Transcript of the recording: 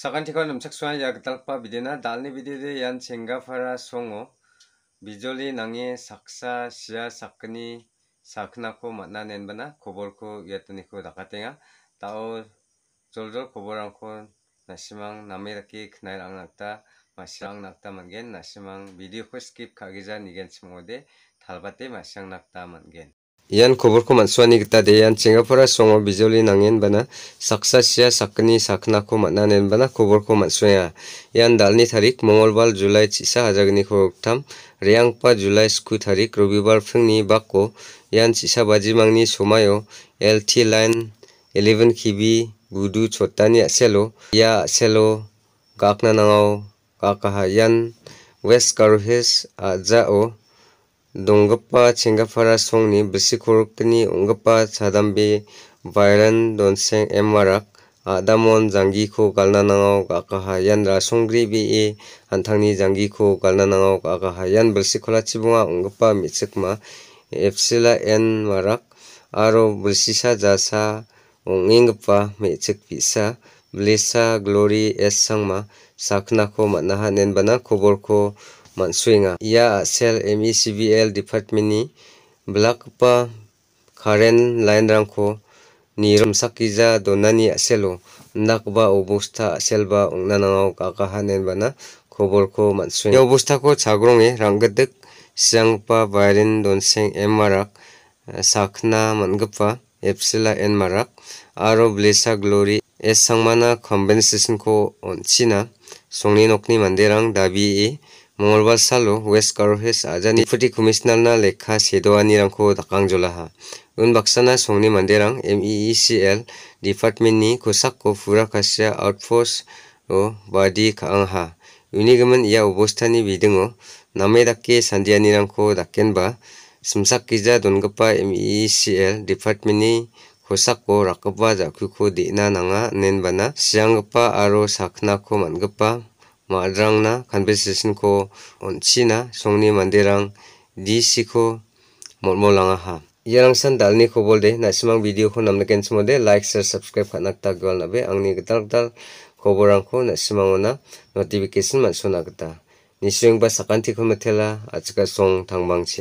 sakantikon namchaksuan yaktalpa bidena dalni b i d e d e yan c h e n g a f a r a songo bijoli nange saksa sia sakni saknako matna nasimang namai masirang bana yatni dakatenga tao koboran rakki knai rang nakta nen nakta kobol ko ko ko jol m a n g 고볼 n 예트니코 다카땡아 따오 졸졸 고 o skip k a g i 키 그날랑 낙다 마시랑 낙 m o d e t a l b a t 스 m a s i 니겐 치모데 달바테 마시랑 낙 g e n Yan kuburku matsuani gita de yan Singapura songo bijoli nangen bana saksa sia sakni sakna ko matnanen bana kuburku matsuenga. Yan dalni tarik mongolbar Julai chisa hajagni koroktam reyangpa Julai sku tarik robibar phingni bakko yan chisa bajimangni somayo LT line 11 kibi gudu chotani aselo ya aselo gakna nangao kakaha yan West Karuhes ajao donggipa chenggipara songni bilsikorikni ong·gipa chadambe baran donseng aim-arak a·damon janggiko galna nangao ga·akaha ian asonggebee an·tangni janggiko galna nangao ga·akaha ian bilsi-kolachi bonga ong·gipa me·chikma epsila aim-arak aro bilsisa jasa ong·enggipa me·chik bi·sa blesa glori S sangma sakgnako man·aha inenbana koborko-- man·soenga ia a·sel M_E_C_B_L department-ni bilakgipa karen line-rangko nirimsakgiza donani a·selo indakgipa obosta a·selba ong·nanango gagaha ineba kobolko man·soenga ia obostako chagronge rang·gidik sijanggipa bahren donseng M_R-ak sakna man·gipa epsila N_R-ak aro blesa glory S sangmana compensationko on·china songni nokni manderang dabee মঙ্গলবার সালো West কারোহেস আজা নিফুটি commissioner না লেখা সেদোয়ানি রং দাকাং জোলাহা উন বাক্সানা সৌনি মন্দির রং এম ই সি এল ডিপার্টমেন্টনি কোসাক কো ফুরা কাশিয়া আউটফোর্স ও বাদি খাংহা ইউনিগমন ইয়া অবস্থানি বিদিং ও নামে দাকে সান্দিয়ানি রং দাকেন বা সুমসাক কিজা দনগপা এম ই সি এল ডিপার্টমেন্টনি কোসাকো রাকবা জাকুকো দিনা নাঙা নেনবানা সিয়াঙ্গপা আরো সাকনাকো মানগপা ma rang na conversation ko on chi na song ni mande rang di si ko mol mol la ha ye rang san dal ni ko bol de na simang video ko nam na ken chmo de like share subscribe kha nak ta